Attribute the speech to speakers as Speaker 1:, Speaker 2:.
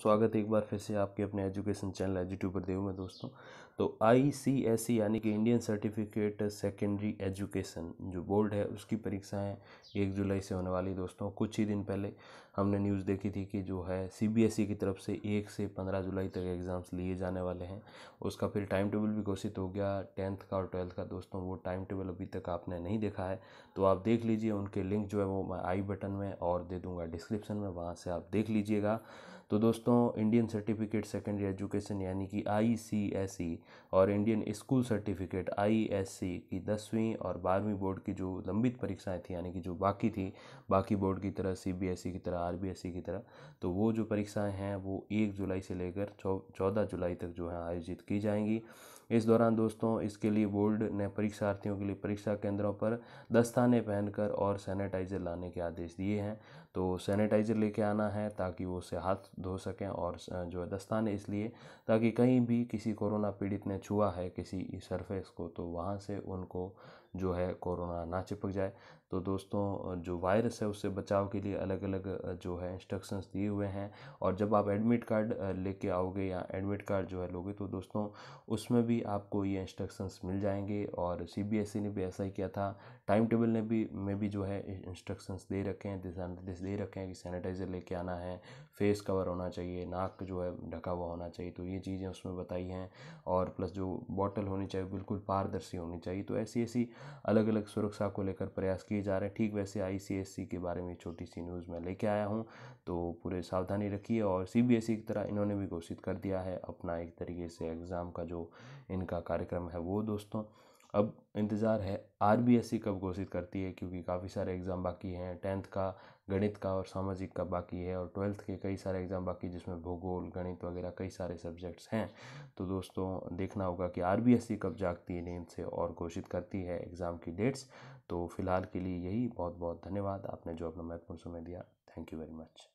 Speaker 1: स्वागत एक बार फिर से आपके अपने एजुकेशन चैनल एजुट्यूबर देव में दोस्तों तो आई सी एस ई यानी कि इंडियन सर्टिफिकेट सेकेंडरी एजुकेशन जो बोर्ड है उसकी परीक्षाएं एक जुलाई से होने वाली दोस्तों कुछ ही दिन पहले हमने न्यूज़ देखी थी कि जो है सी बी एस ई की तरफ से एक से पंद्रह जुलाई तक एग्ज़ाम्स लिए जाने वाले हैं उसका फिर टाइम टेबल भी घोषित हो गया टेंथ का और ट्वेल्थ का दोस्तों वो टाइम टेबल अभी तक आपने नहीं देखा है तो आप देख लीजिए उनके लिंक जो है वो मैं आई बटन में और दे दूँगा डिस्क्रिप्शन में वहाँ से आप देख लीजिएगा तो दोस्तों इंडियन सर्टिफिकेट सेकेंडरी एजुकेशन यानी कि आई e और इंडियन स्कूल सर्टिफिकेट आई की दसवीं और बारहवीं बोर्ड की जो लंबित परीक्षाएँ थी यानी कि जो बाकी थी बाकी बोर्ड की तरह सी e की तरह आर e की तरह तो वो जो परीक्षाएँ हैं वो एक जुलाई से लेकर चौदह जुलाई तक जो है आयोजित की जाएंगी इस दौरान दोस्तों इसके लिए बोर्ड ने परीक्षार्थियों के लिए परीक्षा केंद्रों पर दस्ताने पहनकर और सैनिटाइज़र लाने के आदेश दिए हैं तो सैनिटाइज़र लेके आना है ताकि वो उसे हाथ धो सकें और जो है दस्ताने इसलिए ताकि कहीं भी किसी कोरोना पीड़ित ने छुआ है किसी सरफेस को तो वहाँ से उनको जो है कोरोना ना चिपक जाए तो दोस्तों जो वायरस है उससे बचाव के लिए अलग अलग जो है इंस्ट्रक्शंस दिए हुए हैं और जब आप एडमिट कार्ड लेके आओगे या एडमिट कार्ड जो है लोगे तो दोस्तों उसमें भी आपको ये इंस्ट्रक्शंस मिल जाएंगे और सीबीएसई e ने भी ऐसा ही किया था टाइम टेबल ने भी में भी जो है इंस्ट्रक्शंस दे रखे हैं दिशा निर्देश दे रखे हैं कि सैनिटाइज़र लेके आना है फेस कवर कवर होना चाहिए नाक जो है ढका हुआ होना चाहिए तो ये चीज़ें उसमें बताई हैं और प्लस जो बॉटल होनी चाहिए बिल्कुल पारदर्शी होनी चाहिए तो ऐसी ऐसी अलग अलग सुरक्षा को लेकर प्रयास किए जा रहे हैं ठीक वैसे आई के बारे में छोटी सी न्यूज़ मैं लेके आया हूँ तो पूरे सावधानी रखिए और सी e की तरह इन्होंने भी घोषित कर दिया है अपना एक तरीके से एग्ज़ाम का जो इनका कार्यक्रम है वो दोस्तों अब इंतज़ार है आर कब घोषित करती है क्योंकि काफ़ी सारे एग्ज़ाम बाकी हैं टेंथ का गणित का और सामाजिक का बाकी है और ट्वेल्थ के कई सारे एग्ज़ाम बाकी जिसमें भूगोल गणित वगैरह कई सारे सब्जेक्ट्स हैं तो दोस्तों देखना होगा कि आर कब जागती है नींद से और घोषित करती है एग्ज़ाम की डेट्स तो फिलहाल के लिए यही बहुत बहुत धन्यवाद आपने जो अपना महत्वपूर्ण समय दिया थैंक यू वेरी मच